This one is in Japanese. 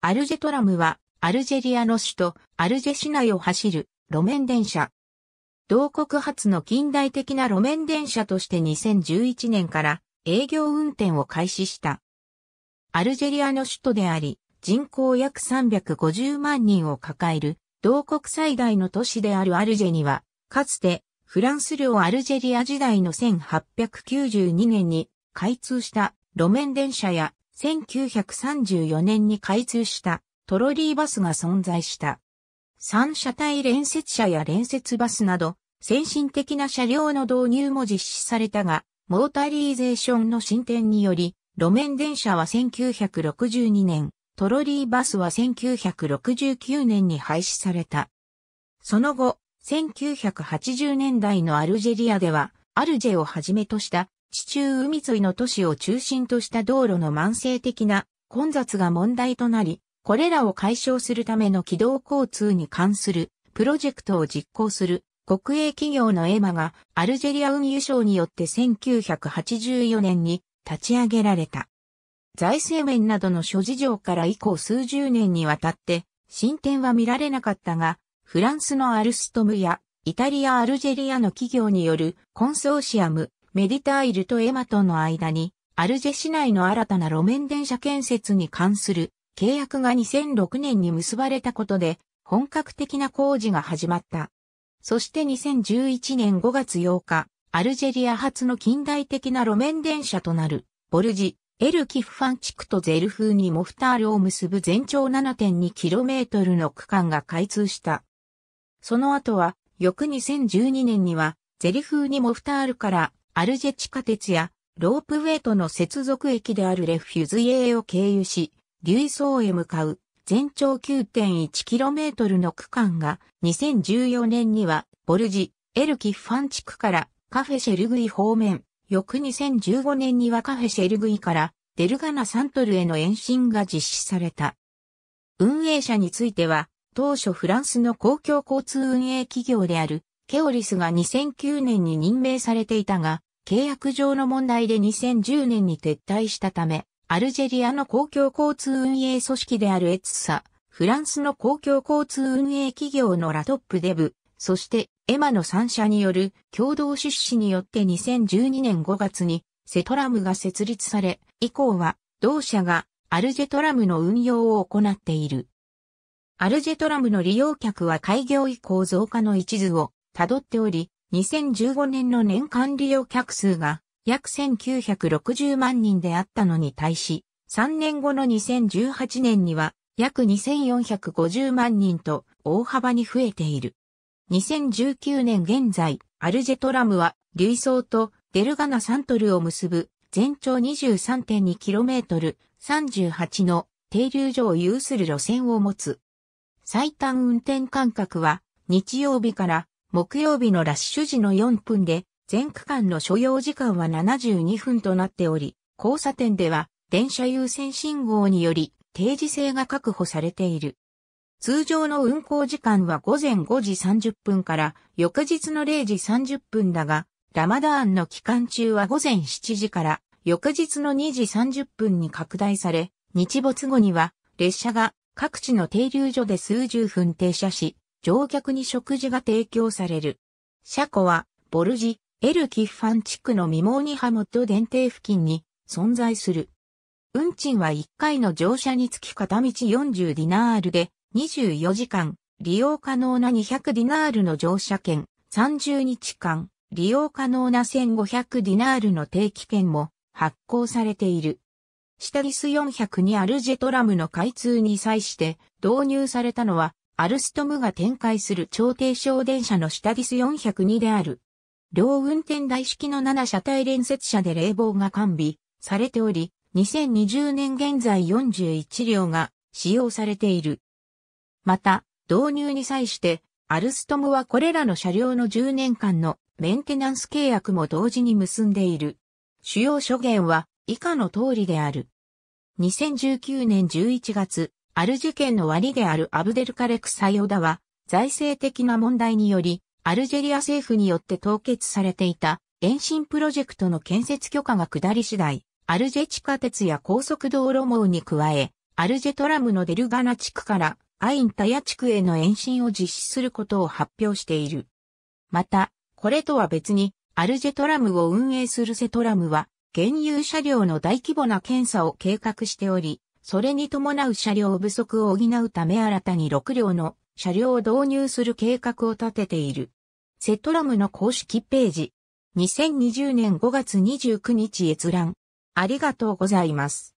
アルジェトラムは、アルジェリアの首都、アルジェ市内を走る路面電車。同国初の近代的な路面電車として2011年から営業運転を開始した。アルジェリアの首都であり、人口約350万人を抱える、同国最大の都市であるアルジェには、かつて、フランス領アルジェリア時代の1892年に開通した路面電車や1934年に開通したトロリーバスが存在した。三車体連接車や連接バスなど、先進的な車両の導入も実施されたが、モータリーゼーションの進展により、路面電車は1962年、トロリーバスは1969年に廃止された。その後、1980年代のアルジェリアでは、アルジェをはじめとした地中海沿いの都市を中心とした道路の慢性的な混雑が問題となり、これらを解消するための軌道交通に関するプロジェクトを実行する国営企業のエマがアルジェリア運輸省によって1984年に立ち上げられた。財政面などの諸事情から以降数十年にわたって進展は見られなかったが、フランスのアルストムやイタリア・アルジェリアの企業によるコンソーシアムメディタイルとエマとの間に、アルジェ市内の新たな路面電車建設に関する契約が2006年に結ばれたことで、本格的な工事が始まった。そして2011年5月8日、アルジェリア発の近代的な路面電車となる、ボルジ、エルキフファン地区とゼルフーニモフタールを結ぶ全長 7.2km の区間が開通した。その後は、翌2012年には、ゼリフーニモフタールからアルジェ地下鉄やロープウェイとの接続駅であるレフュズイエーを経由し、リュイソーへ向かう全長 9.1km の区間が2014年にはボルジ、エルキファン地区からカフェシェルグイ方面、翌2015年にはカフェシェルグイからデルガナサントルへの延伸が実施された。運営者については、当初フランスの公共交通運営企業であるケオリスが2009年に任命されていたが、契約上の問題で2010年に撤退したため、アルジェリアの公共交通運営組織であるエツサ、フランスの公共交通運営企業のラトップデブ、そしてエマの3社による共同出資によって2012年5月にセトラムが設立され、以降は同社がアルジェトラムの運用を行っている。アルジェトラムの利用客は開業以降増加の一途をたどっており、2015年の年間利用客数が約1960万人であったのに対し、3年後の2018年には約2450万人と大幅に増えている。2019年現在、アルジェトラムは、ソ層とデルガナサントルを結ぶ全長 23.2km、38の停留所を有する路線を持つ。最短運転間隔は日曜日から木曜日のラッシュ時の4分で、全区間の所要時間は72分となっており、交差点では電車優先信号により定時制が確保されている。通常の運行時間は午前5時30分から翌日の0時30分だが、ラマダーンの期間中は午前7時から翌日の2時30分に拡大され、日没後には列車が各地の停留所で数十分停車し、乗客に食事が提供される。車庫は、ボルジ、エルキファン地区のミモーニハモット電停付近に存在する。運賃は1回の乗車につき片道40ディナールで24時間利用可能な200ディナールの乗車券、30日間利用可能な1500ディナールの定期券も発行されている。シタリス400にアルジェトラムの開通に際して導入されたのはアルストムが展開する超低床電車のシタディス402である。両運転台式の7車体連接車で冷房が完備されており、2020年現在41両が使用されている。また、導入に際して、アルストムはこれらの車両の10年間のメンテナンス契約も同時に結んでいる。主要諸言は以下の通りである。2019年11月、アルジェ県のワリあるアブデルカレク・サヨダは、財政的な問題により、アルジェリア政府によって凍結されていた延伸プロジェクトの建設許可が下り次第、アルジェ地下鉄や高速道路網に加え、アルジェトラムのデルガナ地区からアインタヤ地区への延伸を実施することを発表している。また、これとは別に、アルジェトラムを運営するセトラムは、原油車両の大規模な検査を計画しており、それに伴う車両不足を補うため新たに6両の車両を導入する計画を立てている。セトラムの公式ページ。2020年5月29日閲覧。ありがとうございます。